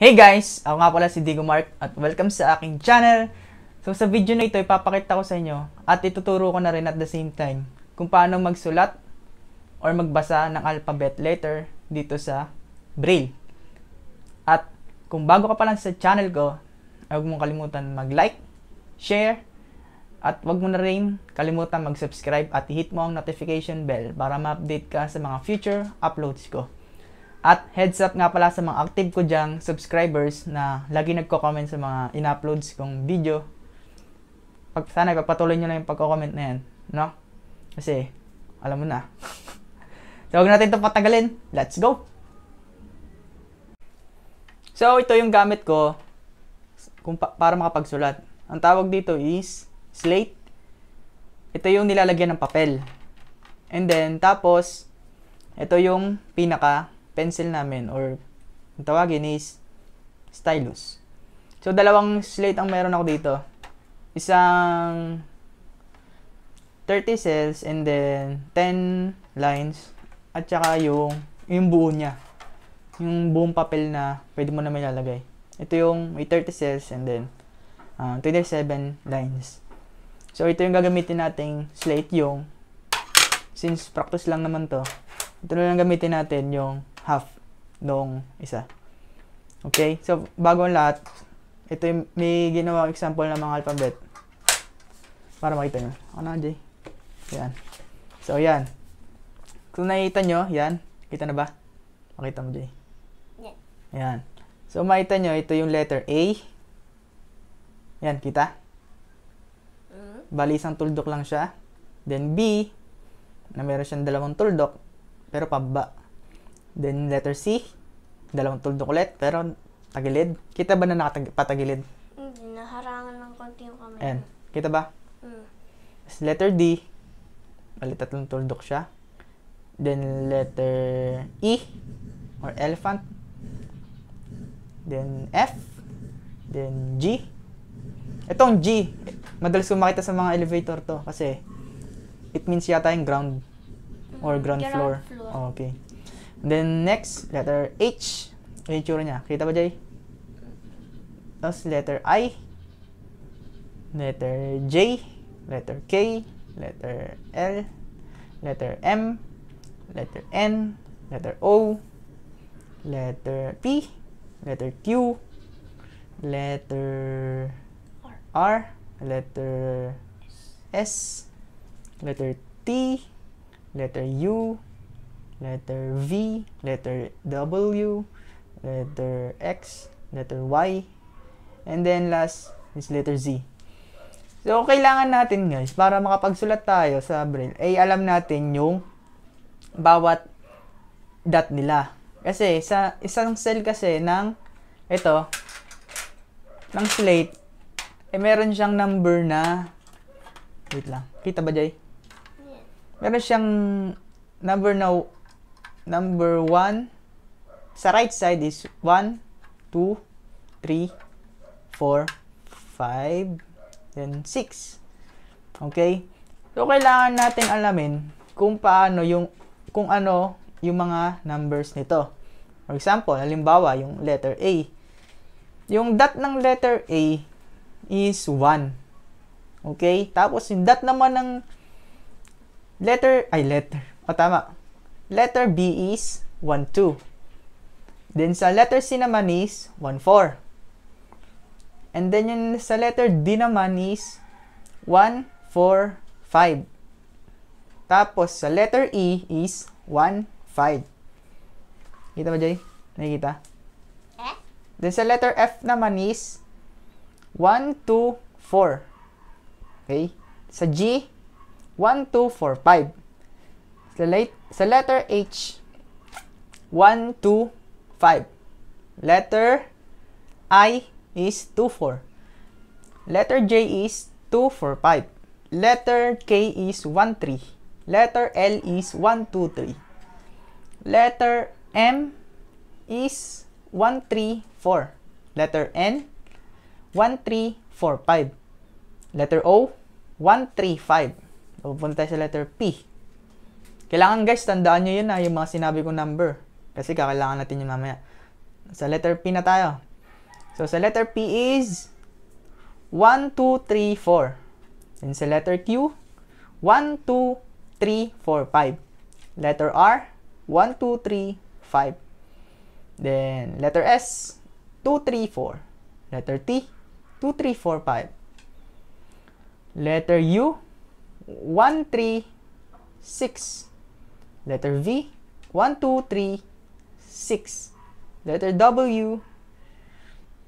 Hey guys! Ako nga pala si Digo Mark at welcome sa aking channel. So sa video na ito, ipapakita ko sa inyo at ituturo ko na rin at the same time kung paano magsulat or magbasa ng alphabet letter dito sa Braille. At kung bago ka pa lang sa channel ko, huwag mong kalimutan mag-like, share, at huwag mo na rin kalimutan mag-subscribe at hit mo ang notification bell para ma-update ka sa mga future uploads ko. At heads up nga pala sa mga active ko dyang subscribers na lagi nagko-comment sa mga in-uploads kong video. Pag sana ipagpatuloy nyo na yung pagko-comment na yan, no? Kasi alam mo na. so huwag natin 'to patagalin. Let's go. So ito yung gamit ko kung pa- para makapagsulat. Ang tawag dito is slate. Ito yung nilalagyan ng papel. And then tapos ito yung pinaka pencil namin or ang tawagin is stylus. So, dalawang slate ang meron ako dito. Isang 30 cells and then 10 lines at saka yung yung buo niya. Yung buong papel na pwede mo na may lalagay. Ito yung may 30 cells and then uh, ah, 27 lines. So, ito yung gagamitin nating slate yung since practice lang naman to. Ito na lang gamitin natin yung half nung isa. Okay? So, bago ang lahat, ito yung may ginawa example ng mga alphabet. Para makita nyo. Ano na, Jay? Yan. So, yan. Kung nakikita nyo, yan. Kita na ba? Makita mo, Jay? Yan. Yan. So, makita nyo, ito yung letter A. Yan, kita? Mm-hmm. Bali, isang tuldok lang siya. Then, B, na meron siyang dalawang tuldok, pero pababa. Then letter C, dalawang tuldok ulit, pero tagilid. Kita ba na nakapatagilid? Hindi, naharangan ng konti yung kamay. Ayan. Kita ba? Mm. Then Letter D, ulit tatlong tuldok siya. Then letter E, or elephant. Then F, then G. Itong G, madalas ko makita sa mga elevator to kasi it means yata yung ground or mm, ground, ground floor. floor. Oh, okay. Then next, letter H. Ano yung tsura niya? Kita ba, Jay? Tapos letter I. Letter J. Letter K. Letter L. Letter M. Letter N. Letter O. Letter P. Letter Q. Letter R. Letter S. Letter T. Letter U letter V, letter W, letter X, letter Y, and then last is letter Z. So, kailangan natin guys, para makapagsulat tayo sa Braille, ay alam natin yung bawat dot nila. Kasi sa isang cell kasi ng ito, ng slate, eh meron siyang number na, wait lang, kita ba Jay? Meron siyang number na number 1, sa right side is 1, 2, 3, 4, 5, then 6. Okay? So, kailangan natin alamin kung paano yung, kung ano yung mga numbers nito. For example, halimbawa, yung letter A. Yung dot ng letter A is 1. Okay? Tapos, yung dot naman ng letter, ay letter, o tama, Letter B is 1, 2. Then sa letter C naman is 1, 4. And then yung sa letter D naman is 1, 4, 5. Tapos sa letter E is 1, 5. Kita ba, Jay? Nakikita? Eh? Then sa letter F naman is 1, 2, 4. Okay? Sa G, 1, 2, 4, 5. Sa late sa letter H, 1, 2, 5. Letter I is 2, 4. Letter J is 2, 4, 5. Letter K is 1, 3. Letter L is 1, 2, 3. Letter M is 1, 3, 4. Letter N, 1, 3, 4, 5. Letter O, 1, 3, 5. Pupunta sa letter P. Kailangan guys, tandaan nyo yun ha, ah, yung mga sinabi kong number. Kasi kakailangan natin yun mamaya. Sa letter P na tayo. So, sa letter P is 1, 2, 3, 4. Then sa letter Q, 1, 2, 3, 4, 5. Letter R, 1, 2, 3, 5. Then, letter S, 2, 3, 4. Letter T, 2, 3, 4, 5. Letter U, 1, 3, 6. Letter V, 1, 2, 3, 6. Letter W, 2, 4,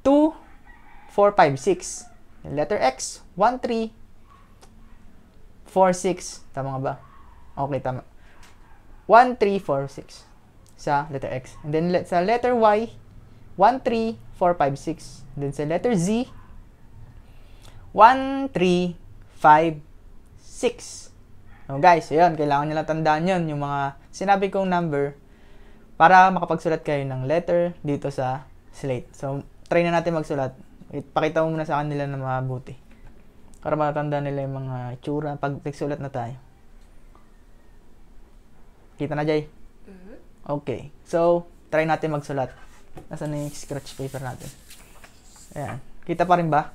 5, 6. And letter X, 1, 3, 4, 6. Tama nga ba? Okay, tama. 1, 3, 4, 6. Sa letter X. And then let, sa letter Y, 1, 3, 4, 5, 6. And then sa letter Z, 1, 3, 5, 6. So oh, guys, yun, kailangan nila tandaan yun, yung mga sinabi kong number para makapagsulat kayo ng letter dito sa slate. So, try na natin magsulat. Ipakita mo muna sa kanila na mabuti. Para matatanda nila yung mga itsura pag nagsulat na tayo. Kita na, Jay? Mm-hmm. Okay. So, try natin magsulat. Nasaan na yung scratch paper natin? Ayan. Kita pa rin ba?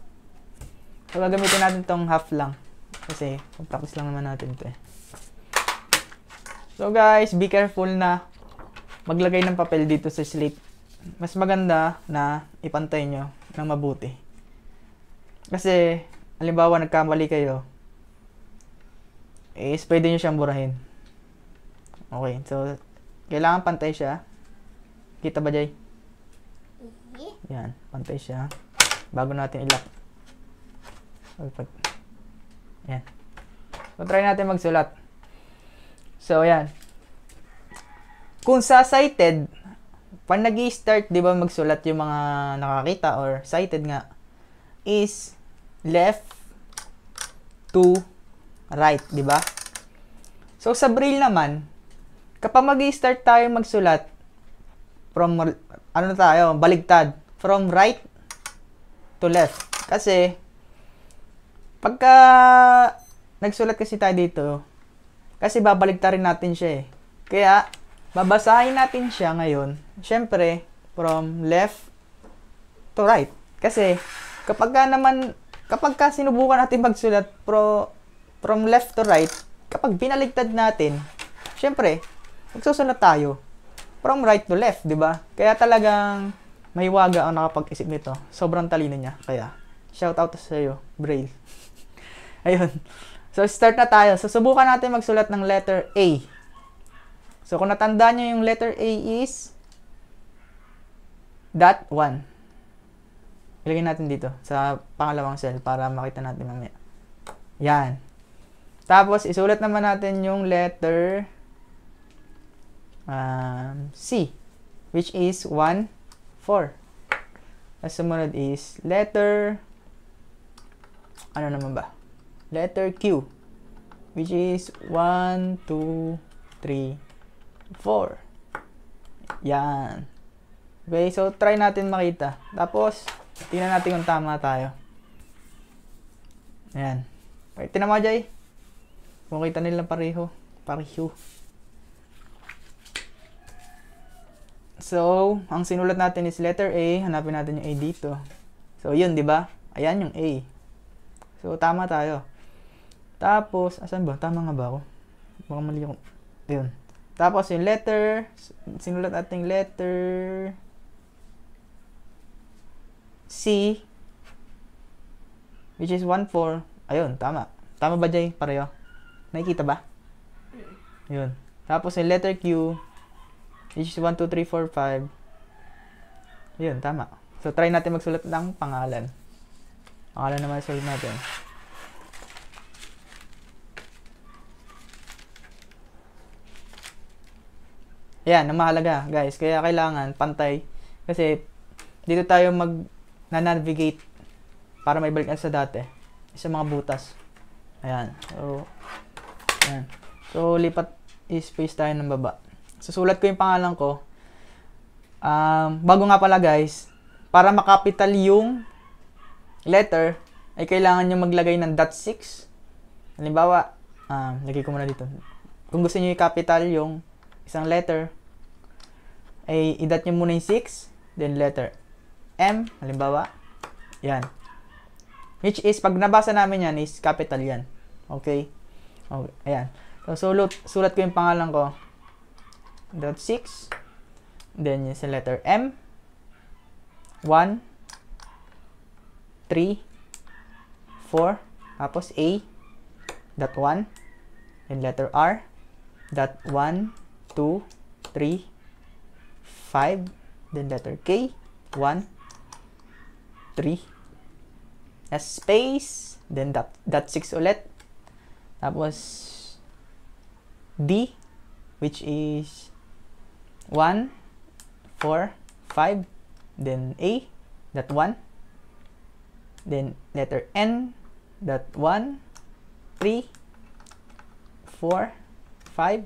So, gagamitin natin tong half lang. Kasi, practice lang naman natin ito eh. So guys, be careful na maglagay ng papel dito sa slate. Mas maganda na ipantay nyo ng mabuti. Kasi, halimbawa nagkamali kayo, eh, is pwede nyo siyang burahin. Okay, so, kailangan pantay siya. Kita ba, Jay? Yan, pantay siya. Bago natin ilak. Yan. So, try natin magsulat. So, ayan. Kung sa sighted, pag nag start di ba magsulat yung mga nakakita or cited nga, is left to right, di ba? So, sa braille naman, kapag mag start tayo magsulat, from, ano tayo, baligtad, from right to left. Kasi, pagka nagsulat kasi tayo dito, kasi babaligtarin natin siya eh. Kaya, babasahin natin siya ngayon. Siyempre, from left to right. Kasi, kapag ka naman, kapag ka sinubukan natin magsulat pro, from left to right, kapag binaligtad natin, siyempre, magsusulat tayo from right to left, di ba? Kaya talagang mahiwaga ang nakapag-isip nito. Sobrang talino niya. Kaya, shout out sa iyo, Braille. Ayun. So, start na tayo. Susubukan natin magsulat ng letter A. So, kung natandaan nyo yung letter A is dot 1. Ilagay natin dito sa pangalawang cell para makita natin mamaya. Yan. Tapos, isulat naman natin yung letter um, C, which is 1, 4. Tapos, sumunod is letter, ano naman ba? letter Q which is 1, 2, 3, 4. Yan. Okay, so try natin makita. Tapos, tingnan natin kung tama tayo. Ayan. Okay, tinan mo, Jay. Kung nila pareho. Pareho. So, ang sinulat natin is letter A. Hanapin natin yung A dito. So, yun, di ba? Ayan yung A. So, tama tayo. Tapos, asan ba? Tama nga ba ako? Baka mali ako. Yun. Tapos, yung letter. Sinulat ating letter. C. Which is 1-4. Ayun, tama. Tama ba, Jay? Pareho. Nakikita ba? Ayun. Tapos, yung letter Q. Which is 1, 2, 3, 4, 5. Ayun, tama. So, try natin magsulat ng pangalan. Pangalan naman sulat natin. Ayan, ang mahalaga, guys. Kaya kailangan pantay. Kasi dito tayo mag na-navigate para may balik sa dati. Sa mga butas. Ayan. So, ayan. So, lipat i-space tayo ng baba. Susulat ko yung pangalan ko. Um, bago nga pala guys, para makapital yung letter, ay kailangan nyo maglagay ng dot 6. Halimbawa, um, lagay ko muna dito. Kung gusto nyo i-capital yung isang letter, ay idat nyo muna yung 6, then letter M, halimbawa, yan. Which is, pag nabasa namin yan, is capital yan. Okay? okay. Ayan. So, sulat, sulat ko yung pangalan ko. Dot 6. Then, yung sa letter M. 1. 3. 4. Tapos, A. Dot 1. Then, letter R. Dot 1, 2, 3, 5, then letter K, 1, 3, a space, then dot, dot 6 ulit, was D, which is 1, 4, 5, then A, dot 1, then letter N, dot 1, 3, 4, 5,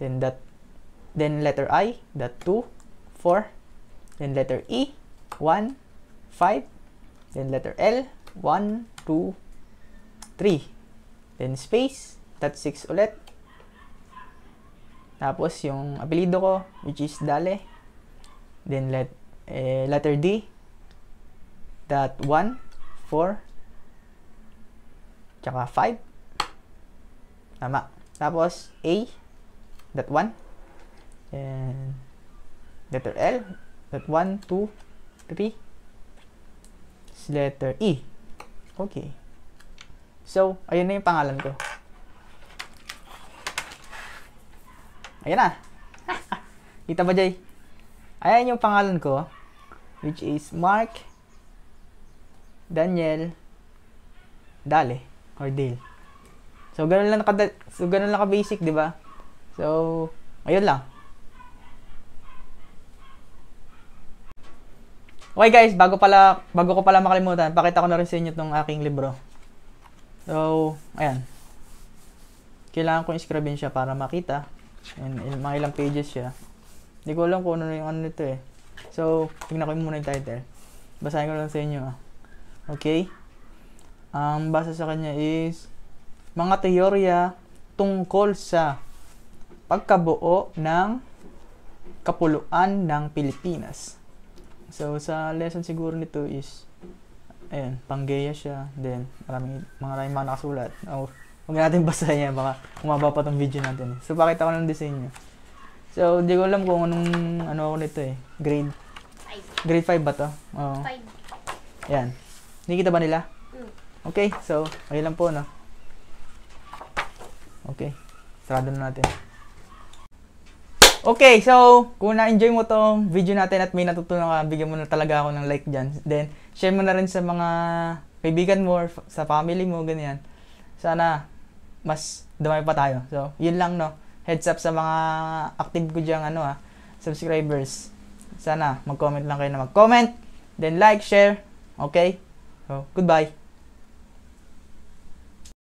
then dot, then letter I, dot 2, 4. Then letter E, 1, 5. Then letter L, 1, 2, 3. Then space, that's six ulit. Tapos yung apelido ko, which is Dale. Then let, eh, letter D, that 1, 4, tsaka 5. Tama. Tapos A, that 1. And letter L that 1 2 3 letter E okay so ayun na yung pangalan ko ayun na kita ba Jay ayan yung pangalan ko which is Mark Daniel Dale or Dale so ganun lang ka so ganun lang ka basic di ba so ayun lang Okay guys, bago pala bago ko pala makalimutan, pakita ko na rin sa inyo tong aking libro. So, ayan. Kailangan kong iscribin siya para makita. And il- mga ilang pages siya. Hindi ko alam kung ano yung ano nito eh. So, tingnan ko muna yung title. Basahin ko lang sa inyo ah. Okay? Ang um, basa sa kanya is mga teorya tungkol sa pagkabuo ng kapuluan ng Pilipinas. So, sa lesson siguro nito is, ayun, panggeya siya. Then, maraming, maraming mga nakasulat. Oh, huwag natin basahin yan. Baka umaba pa tong video natin. So, pakita ko ng design niya. So, hindi ko alam kung anong, ano ako nito eh. Grade? Grade 5 ba to? Oo. 5. Yan. Nakikita ba nila? Mm. Okay, so, ayun lang po, no? Okay. Sarado na natin. Okay, so kung na-enjoy mo tong video natin at may natutunan ka, bigyan mo na talaga ako ng like dyan. Then, share mo na rin sa mga kaibigan mo or sa family mo, ganyan. Sana, mas dumami pa tayo. So, yun lang, no? Heads up sa mga active ko dyan, ano, ah, subscribers. Sana, mag-comment lang kayo na mag-comment. Then, like, share. Okay? So, goodbye.